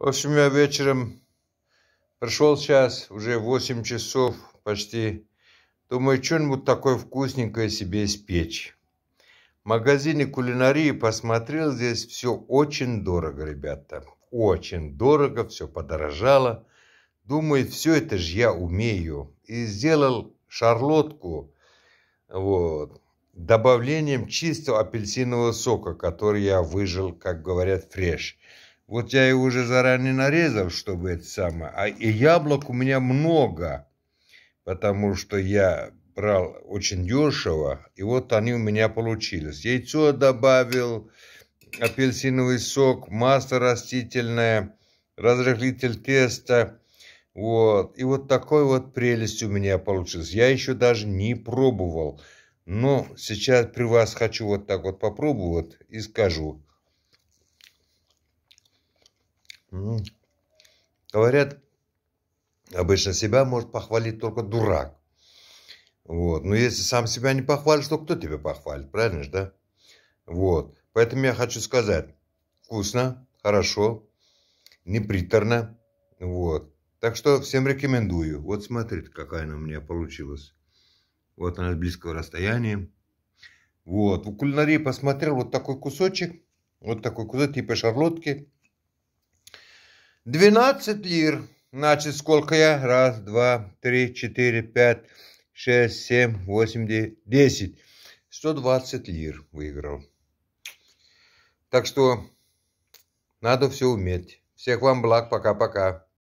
В общем, я вечером пришел сейчас, уже 8 часов почти. Думаю, что-нибудь такое вкусненькое себе испечь. В магазине кулинарии посмотрел, здесь все очень дорого, ребята. Очень дорого, все подорожало. Думаю, все это же я умею. И сделал шарлотку вот, добавлением чистого апельсинового сока, который я выжил, как говорят, фреш. Вот я его уже заранее нарезал, чтобы это самое. А и яблок у меня много, потому что я брал очень дешево, и вот они у меня получились. Яйцо добавил, апельсиновый сок, масло растительное, разрыхлитель теста. Вот. И вот такой вот прелесть у меня получилась. Я еще даже не пробовал. Но сейчас при вас хочу вот так вот попробовать и скажу. Говорят, обычно себя может похвалить только дурак. Вот. Но если сам себя не похвалишь, то кто тебя похвалит? Правильно же, да? Вот. Поэтому я хочу сказать, вкусно, хорошо, не приторно. Вот. Так что всем рекомендую. Вот смотрите, какая она у меня получилась. Вот она с близкого расстояния. Вот. В кулинарии посмотрел вот такой кусочек. Вот такой кусочек типа шарлотки. 12 лир. Значит, сколько я? Раз, два, три, четыре, пять, шесть, семь, восемь, девять, десять. 120 лир выиграл. Так что надо все уметь. Всех вам благ. Пока-пока.